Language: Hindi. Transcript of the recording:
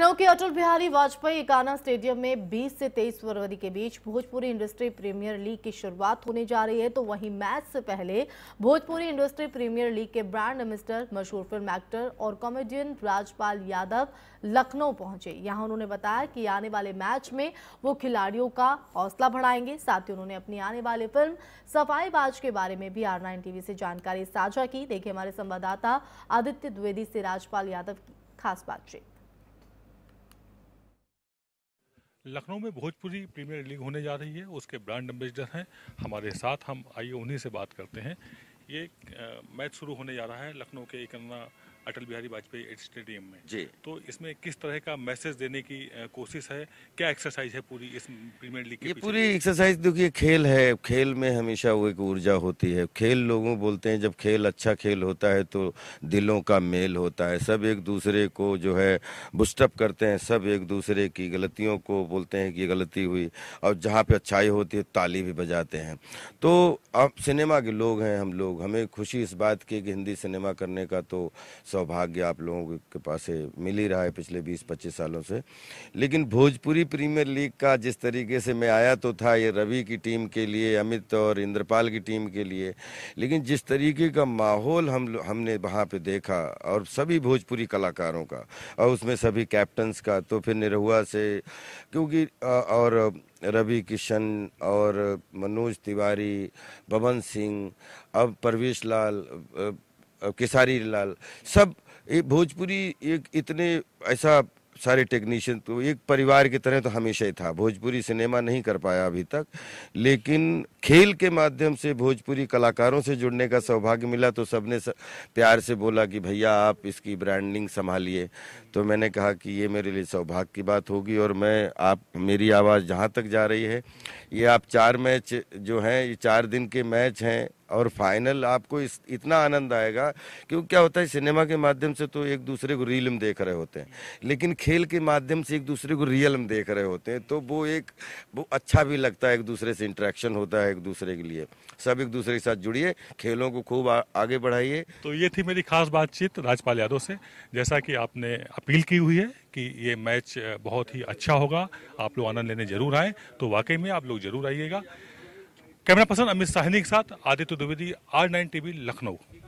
लखनऊ के अटल बिहारी वाजपेयी इकाना स्टेडियम में 20 से 23 फरवरी के बीच भोजपुरी इंडस्ट्री प्रीमियर लीग की शुरुआत होने जा रही है तो वहीं मैच से पहले भोजपुरी इंडस्ट्री प्रीमियर लीग के ब्रांड एम्बेसडर मशहूर फिल्म एक्टर और कॉमेडियन राजपाल यादव लखनऊ पहुंचे यहां उन्होंने बताया कि आने वाले मैच में वो खिलाड़ियों का हौसला बढ़ाएंगे साथ ही उन्होंने अपनी आने वाली फिल्म सफाईबाज के बारे में भी आर नाइन टीवी से जानकारी साझा की देखिए हमारे संवाददाता आदित्य द्विवेदी से राजपाल यादव की खास बातचीत लखनऊ में भोजपुरी प्रीमियर लीग होने जा रही है उसके ब्रांड एम्बेसडर हैं हमारे साथ हम आइए उन्हीं से बात करते हैं ये मैच शुरू होने जा रहा है लखनऊ के इकन्ना अटल बिहारी वाजपेयी स्टेडियम में जी तो इसमें किस तरह का मैसेज देने की कोशिश है क्या एक्सरसाइज है पूरी इस प्रीमियर लीग ये पूरी एक्सरसाइज देखिए खेल है खेल में हमेशा वो एक ऊर्जा होती है खेल लोगों बोलते हैं जब खेल अच्छा खेल होता है तो दिलों का मेल होता है सब एक दूसरे को जो है बुस्टअप करते हैं सब एक दूसरे की गलतियों को बोलते हैं कि गलती हुई और जहाँ पे अच्छाई होती है ताली भी बजाते हैं तो अब सिनेमा के लोग हैं हम लोग हमें खुशी इस बात की कि हिंदी सिनेमा करने का तो सौभाग्य आप लोगों के पास से मिल ही रहा है पिछले 20-25 सालों से लेकिन भोजपुरी प्रीमियर लीग का जिस तरीके से मैं आया तो था ये रवि की टीम के लिए अमित और इंद्रपाल की टीम के लिए लेकिन जिस तरीके का माहौल हम हमने वहाँ पर देखा और सभी भोजपुरी कलाकारों का और उसमें सभी कैप्टन्स का तो फिर निरहुआ से क्योंकि और रवि किशन और मनोज तिवारी पवन सिंह अब परवेश लाल केसारी लाल सब ये भोजपुरी एक इतने ऐसा सारे टेक्नीशियन तो एक परिवार की तरह तो हमेशा ही था भोजपुरी सिनेमा नहीं कर पाया अभी तक लेकिन खेल के माध्यम से भोजपुरी कलाकारों से जुड़ने का सौभाग्य मिला तो सबने सब प्यार से बोला कि भैया आप इसकी ब्रांडिंग संभालिए तो मैंने कहा कि ये मेरे लिए सौभाग्य की बात होगी और मैं आप मेरी आवाज़ जहाँ तक जा रही है ये आप चार मैच जो हैं ये चार दिन के मैच हैं और फाइनल आपको इस इतना आनंद आएगा क्योंकि क्या होता है सिनेमा के माध्यम से तो एक दूसरे को रील में देख रहे होते हैं लेकिन खेल के माध्यम से एक दूसरे को रियल में देख रहे होते हैं तो वो एक वो अच्छा भी लगता है एक दूसरे से इंट्रैक्शन होता है एक दूसरे के लिए सब एक दूसरे के साथ जुड़िए खेलों को खूब आगे बढ़ाइए तो ये थी मेरी खास बातचीत राजपाल यादव से जैसा कि आपने अपील की हुई है कि ये मैच बहुत ही अच्छा होगा आप लोग आनंद लेने जरूर आए तो वाकई में आप लोग जरूर आइएगा कैमरा पर्सन अमित साहनी के साथ Aditya Dwivedi R nine TV Lucknow